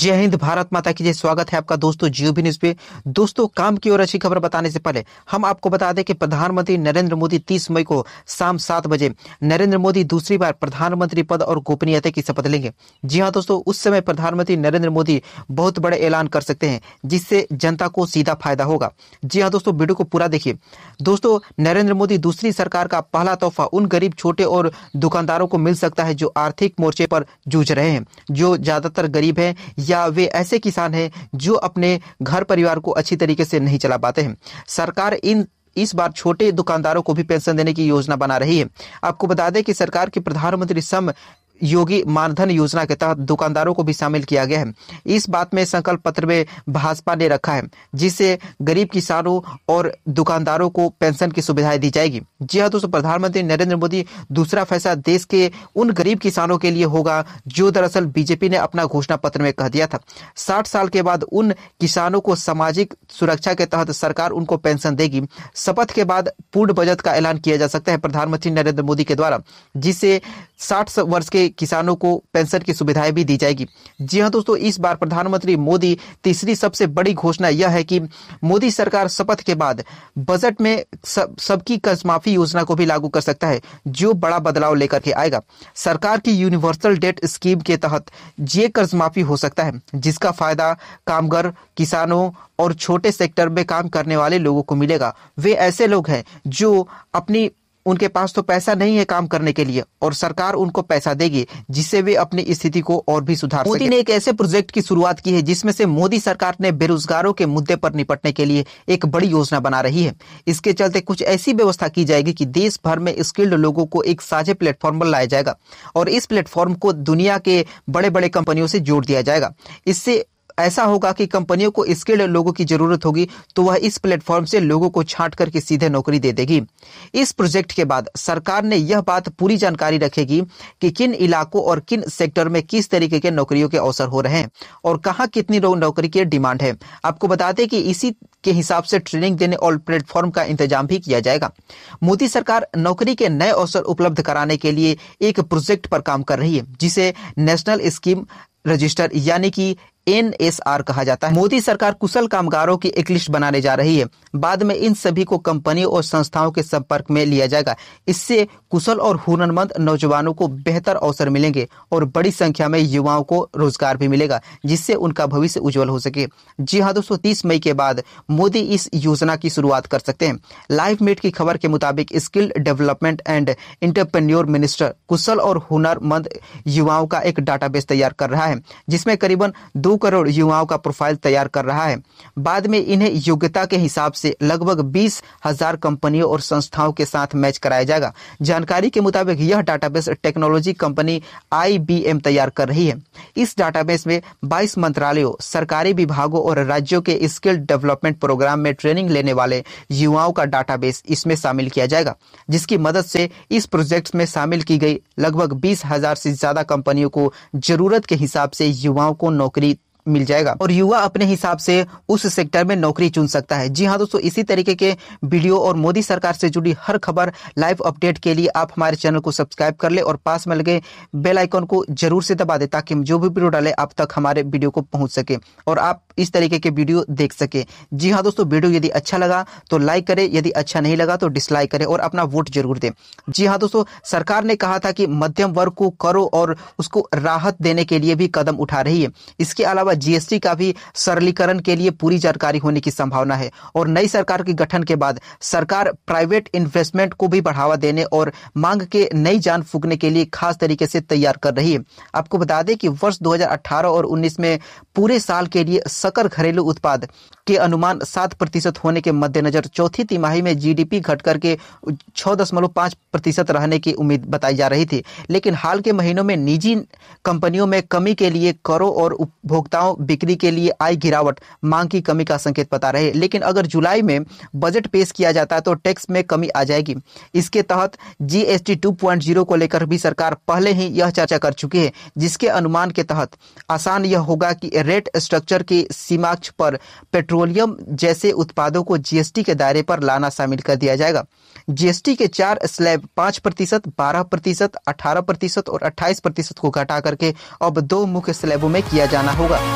जय हिंद भारत माता की जय स्वागत है आपका दोस्तों जियो भी न्यूज पे दोस्तों काम की और अच्छी खबर बताने से पहले हम आपको बता दें कि प्रधानमंत्री नरेंद्र मोदी 30 मई को शाम सात बजे नरेंद्र मोदी दूसरी बार प्रधानमंत्री पद और गोपनीयता की शपथ लेंगे जी हाँ दोस्तों उस समय प्रधानमंत्री नरेंद्र मोदी बहुत बड़े ऐलान कर सकते हैं जिससे जनता को सीधा फायदा होगा जी हाँ दोस्तों वीडियो को पूरा देखिए दोस्तों नरेंद्र मोदी दूसरी सरकार का पहला तोहफा उन गरीब छोटे और दुकानदारों को मिल सकता है जो आर्थिक मोर्चे पर जूझ रहे हैं जो ज्यादातर गरीब है या वे ऐसे किसान हैं जो अपने घर परिवार को अच्छी तरीके से नहीं चला पाते हैं सरकार इन इस बार छोटे दुकानदारों को भी पेंशन देने की योजना बना रही है आपको बता दें कि सरकार की प्रधानमंत्री सम योगी मानधन योजना के तहत दुकानदारों को भी शामिल किया गया है इस बात में संकल्प पत्र में भाजपा ने रखा है जिससे गरीब किसानों और दुकानदारों को पेंशन की सुविधाएं दी जाएगी जी हाँ दोस्तों प्रधानमंत्री नरेंद्र मोदी दूसरा फैसला देश के उन गरीब किसानों के लिए होगा जो दरअसल बीजेपी ने अपना घोषणा पत्र में कह दिया था साठ साल के बाद उन किसानों को सामाजिक सुरक्षा के तहत सरकार उनको पेंशन देगी शपथ के बाद पूर्ण बजट का ऐलान किया जा सकता है प्रधानमंत्री नरेंद्र मोदी के द्वारा जिससे साठ वर्ष के किसानों को पेंशन की सुविधाएं भी दी जाएगी जी हाँ दोस्तों इस बार प्रधानमंत्री मोदी तीसरी सबसे बड़ी घोषणा यह है कि मोदी सरकार शपथ के बाद बजट में सबकी सब कर्ज माफी योजना को भी लागू कर सकता है जो बड़ा बदलाव लेकर के आएगा सरकार की यूनिवर्सल डेट स्कीम के तहत ये कर्ज माफी हो सकता है जिसका फायदा कामगार किसानों और छोटे सेक्टर में काम करने वाले लोगों को मिलेगा वे ऐसे लोग हैं जो अपनी उनके पास तो पैसा नहीं है काम करने के लिए और सरकार उनको पैसा देगी जिससे वे अपनी स्थिति को और भी सुधार मोदी ने एक ऐसे प्रोजेक्ट की शुरुआत की है जिसमें से मोदी सरकार ने बेरोजगारों के मुद्दे पर निपटने के लिए एक बड़ी योजना बना रही है इसके चलते कुछ ऐसी व्यवस्था की जाएगी कि देश भर में स्किल्ड लोगों को एक साझे प्लेटफॉर्म पर लाया जाएगा और इस प्लेटफॉर्म को दुनिया के बड़े बड़े कंपनियों से जोड़ दिया जाएगा इससे ऐसा होगा कि कंपनियों को स्किल्ड लोगों की जरूरत होगी तो वह इस प्लेटफॉर्म से लोगों को छांट करके सीधे नौकरी दे देगी इस प्रोजेक्ट के बाद सरकार ने यह बात पूरी जानकारी रखेगी कि किन इलाकों और किन सेक्टर में किस तरीके के नौकरियों के अवसर हो रहे हैं और कहाँ कितनी नौकरी की डिमांड है आपको बताते कि इसी के हिसाब से ट्रेनिंग देने और प्लेटफॉर्म का इंतजाम भी किया जाएगा मोदी सरकार नौकरी के नए अवसर उपलब्ध कराने के लिए एक प्रोजेक्ट पर काम कर रही है जिसे नेशनल स्कीम रजिस्टर यानी कि एनएसआर कहा जाता है मोदी सरकार कुशल कामगारों की एक लिस्ट बनाने जा रही है बाद में इन सभी को कंपनी और संस्थाओं के संपर्क में लिया जाएगा इससे कुशल और हुनरमंद नौजवानों को बेहतर अवसर मिलेंगे और बड़ी संख्या में युवाओं को रोजगार भी मिलेगा जिससे उनका भविष्य उज्जवल हो सके जी हाँ दोस्तों तीस मई के बाद मोदी इस योजना की शुरुआत कर सकते हैं लाइव मेट की खबर के मुताबिक skill development and entrepreneur minister कुशल और हुनरमंद युवाओं का एक डाटाबेस तैयार कर रहा है जिसमें करीबन दो दो करोड़ युवाओं का प्रोफाइल तैयार कर रहा है बाद में इन्हें योग्यता के हिसाब से लगभग बीस हजार कंपनियों और संस्थाओं के साथ मैच कराया जाएगा जानकारी के मुताबिक यह डाटाबेस टेक्नोलॉजी कंपनी आई तैयार कर रही है इस डाटाबेस में 22 मंत्रालयों सरकारी विभागों और राज्यों के स्किल डेवलपमेंट प्रोग्राम में ट्रेनिंग लेने वाले युवाओं का डाटाबेस इसमें शामिल किया जाएगा जिसकी मदद से इस प्रोजेक्ट में शामिल की गई लगभग बीस हजार से ज्यादा कंपनियों को जरूरत के हिसाब से युवाओं को नौकरी मिल जाएगा और युवा अपने हिसाब से उस सेक्टर में नौकरी चुन सकता है जी हाँ दोस्तों इसी तरीके के वीडियो और मोदी सरकार से जुड़ी हर खबर लाइव अपडेट के लिए आप हमारे चैनल को सब्सक्राइब कर ले और पास में लगे बेल आइकन को जरूर से दबा दे ताकि जो भी वीडियो डाले आप तक हमारे वीडियो को पहुंच सके और आप इस तरीके के वीडियो देख सके जी हाँ दोस्तों वीडियो यदि अच्छा लगा तो लाइक करे यदि अच्छा नहीं लगा तो डिसलाइक करें और अपना वोट जरूर दे जी हाँ दोस्तों सरकार ने कहा था कि मध्यम वर्ग को करो और उसको राहत देने के लिए भी कदम उठा रही है इसके अलावा अलावा जीएसटी का भी सरलीकरण के लिए पूरी जानकारी होने की संभावना है और नई सरकार के गठन के बाद सरकार प्राइवेट इन्वेस्टमेंट को भी बढ़ावा देने और मांग के नई जान फूकने के लिए खास तरीके से तैयार कर रही है आपको बता दें कि वर्ष 2018 और 19 में पूरे साल के लिए सकर घरेलू उत्पाद के अनुमान सात प्रतिशत होने के मद्देनजर चौथी तिमाही में जीडीपी घटकर के छह दशमलव पांच प्रतिशत रहने की उम्मीद बताई जा रही थी लेकिन हाल के महीनों में निजी कंपनियों में कमी के लिए करों और उपभोक्ता उपजाऊ बिक्री के लिए आई गिरावट मांग की कमी का संकेत बता रहे लेकिन अगर जुलाई में बजट पेश किया जाता है तो टैक्स में कमी आ जाएगी इसके तहत जीएसटी 2.0 को लेकर भी सरकार पहले ही यह चर्चा कर चुकी है जिसके अनुमान के तहत आसान यह होगा कि रेट स्ट्रक्चर के सीमाक्ष पर पेट्रोलियम जैसे उत्पादों को जीएसटी के दायरे पर लाना शामिल कर दिया जाएगा जीएसटी के चार स्लैब पांच प्रतिशत बारह प्रतिशत अठारह प्रतिशत और अट्ठाईस प्रतिशत को घटा करके अब दो मुख्य स्लैबों में किया जाना होगा